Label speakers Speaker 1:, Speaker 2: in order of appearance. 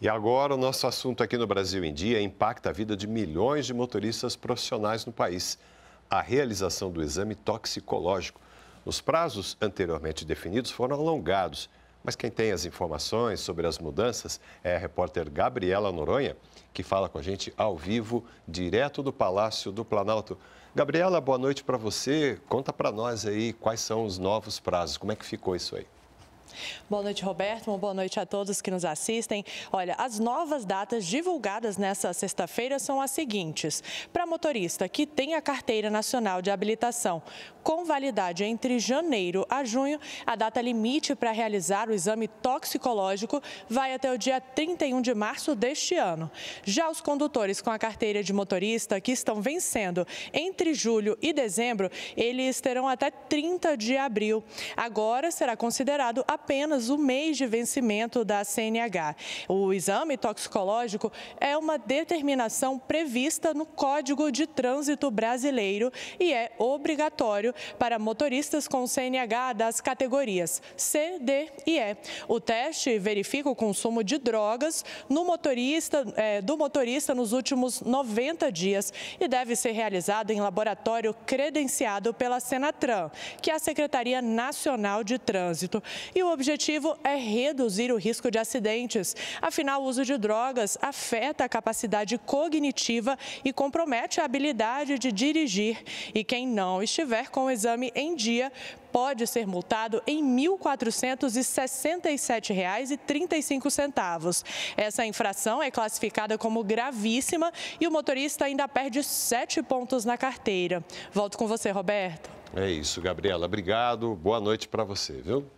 Speaker 1: E agora o nosso assunto aqui no Brasil em Dia impacta a vida de milhões de motoristas profissionais no país. A realização do exame toxicológico. Os prazos anteriormente definidos foram alongados, mas quem tem as informações sobre as mudanças é a repórter Gabriela Noronha, que fala com a gente ao vivo, direto do Palácio do Planalto. Gabriela, boa noite para você. Conta para nós aí quais são os novos prazos, como é que ficou isso aí?
Speaker 2: Boa noite, Roberto. Uma boa noite a todos que nos assistem. Olha, as novas datas divulgadas nesta sexta-feira são as seguintes. Para motorista que tem a Carteira Nacional de Habilitação com validade entre janeiro a junho, a data limite para realizar o exame toxicológico vai até o dia 31 de março deste ano. Já os condutores com a carteira de motorista que estão vencendo entre julho e dezembro, eles terão até 30 de abril. Agora será considerado a apenas o mês de vencimento da CNH. O exame toxicológico é uma determinação prevista no Código de Trânsito Brasileiro e é obrigatório para motoristas com CNH das categorias C, D e E. O teste verifica o consumo de drogas no motorista, é, do motorista nos últimos 90 dias e deve ser realizado em laboratório credenciado pela Senatran, que é a Secretaria Nacional de Trânsito. E o objetivo é reduzir o risco de acidentes. Afinal, o uso de drogas afeta a capacidade cognitiva e compromete a habilidade de dirigir. E quem não estiver com o exame em dia pode ser multado em R$ 1.467,35. Essa infração é classificada como gravíssima e o motorista ainda perde sete pontos na carteira. Volto com você, Roberto.
Speaker 1: É isso, Gabriela. Obrigado. Boa noite para você, viu?